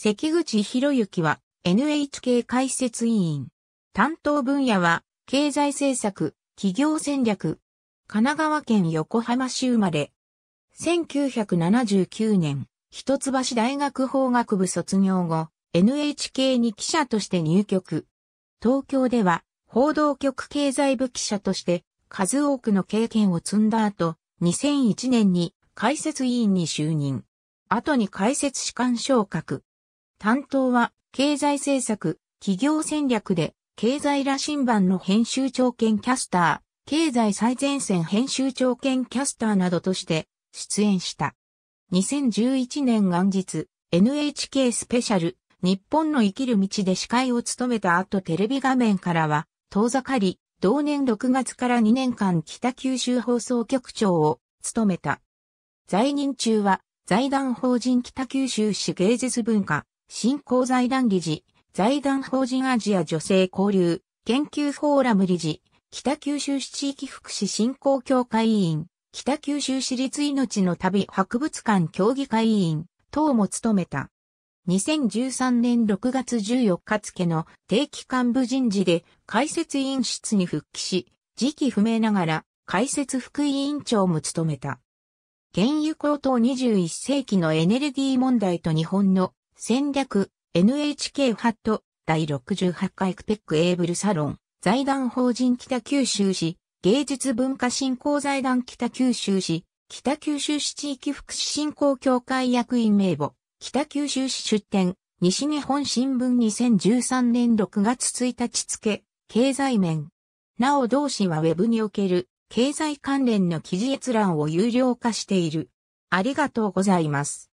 関口博之は NHK 解説委員。担当分野は経済政策、企業戦略。神奈川県横浜市生まれ。1979年、一橋大学法学部卒業後、NHK に記者として入局。東京では報道局経済部記者として数多くの経験を積んだ後、2001年に解説委員に就任。後に解説士官昇格。担当は経済政策、企業戦略で経済羅針盤の編集長兼キャスター、経済最前線編集長兼キャスターなどとして出演した。2011年元日、NHK スペシャル、日本の生きる道で司会を務めた後テレビ画面からは遠ざかり、同年6月から2年間北九州放送局長を務めた。在任中は財団法人北九州市芸術文化振興財団理事、財団法人アジア女性交流、研究フォーラム理事、北九州市地域福祉振興協会委員、北九州市立命の旅博物館協議会委員、等も務めた。2013年6月14日付の定期幹部人事で解説委員室に復帰し、時期不明ながら解説副委員長も務めた。原油高騰21世紀のエネルギー問題と日本の戦略 NHK ハット第68回クペックエーブルサロン財団法人北九州市芸術文化振興財団北九州市北九州市地域福祉振興協会役員名簿北九州市出展西日本新聞2013年6月1日付経済面なお同市はウェブにおける経済関連の記事閲覧を有料化している。ありがとうございます。